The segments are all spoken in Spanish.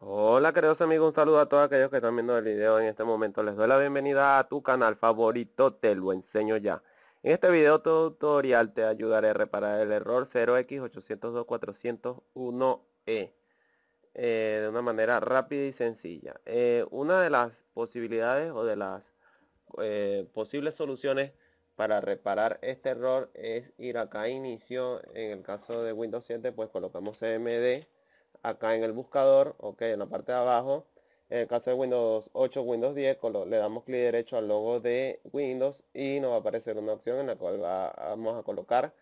Hola queridos amigos, un saludo a todos aquellos que están viendo el video en este momento. Les doy la bienvenida a tu canal favorito, te lo enseño ya. En este video tutorial te ayudaré a reparar el error 0x802401E eh, de una manera rápida y sencilla. Eh, una de las posibilidades o de las eh, posibles soluciones para reparar este error es ir acá a inicio, en el caso de Windows 7 pues colocamos CMD acá en el buscador, ok, en la parte de abajo. En el caso de Windows 8, Windows 10, le damos clic derecho al logo de Windows y nos va a aparecer una opción en la cual vamos a colocar,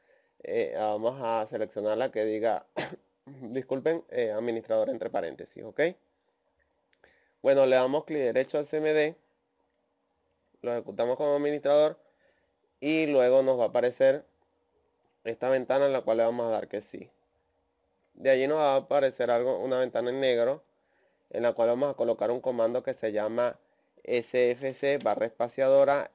eh, vamos a seleccionar la que diga, disculpen, eh, administrador entre paréntesis, ok. Bueno, le damos clic derecho al CMD, lo ejecutamos como administrador y luego nos va a aparecer esta ventana en la cual le vamos a dar que sí. De allí nos va a aparecer algo, una ventana en negro, en la cual vamos a colocar un comando que se llama sfc barra espaciadora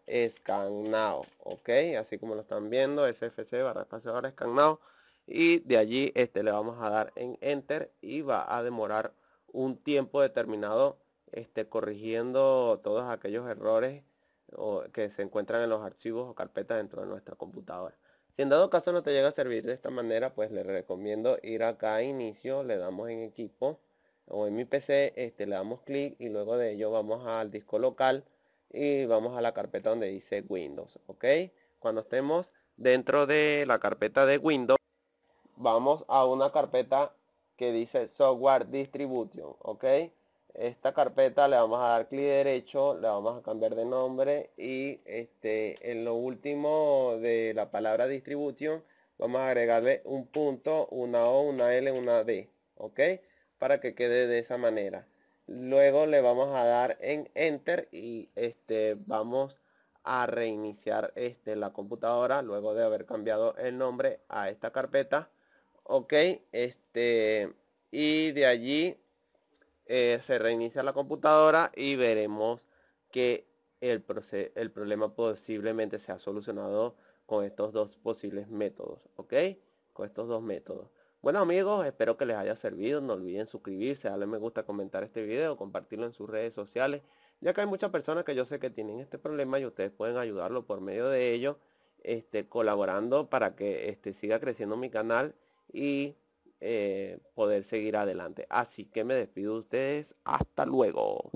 now, ok así como lo están viendo sfc barra espaciadora now, y de allí este le vamos a dar en enter y va a demorar un tiempo determinado este corrigiendo todos aquellos errores que se encuentran en los archivos o carpetas dentro de nuestra computadora en dado caso no te llega a servir de esta manera, pues le recomiendo ir acá a inicio, le damos en equipo o en mi PC, este, le damos clic y luego de ello vamos al disco local y vamos a la carpeta donde dice Windows, ¿ok? Cuando estemos dentro de la carpeta de Windows, vamos a una carpeta que dice Software Distribution, ¿ok? esta carpeta le vamos a dar clic derecho, le vamos a cambiar de nombre y este, en lo último de la palabra distribución vamos a agregarle un punto, una O, una L, una D, ¿ok? Para que quede de esa manera. Luego le vamos a dar en Enter y este, vamos a reiniciar este, la computadora luego de haber cambiado el nombre a esta carpeta, ¿ok? Este, y de allí eh, se reinicia la computadora y veremos que el, el problema posiblemente se ha solucionado con estos dos posibles métodos, ¿ok? Con estos dos métodos. Bueno amigos, espero que les haya servido, no olviden suscribirse, darle me gusta, comentar este video, compartirlo en sus redes sociales, ya que hay muchas personas que yo sé que tienen este problema y ustedes pueden ayudarlo por medio de ello, este, colaborando para que este, siga creciendo mi canal y eh, poder seguir adelante. Así que me despido de ustedes. Hasta luego.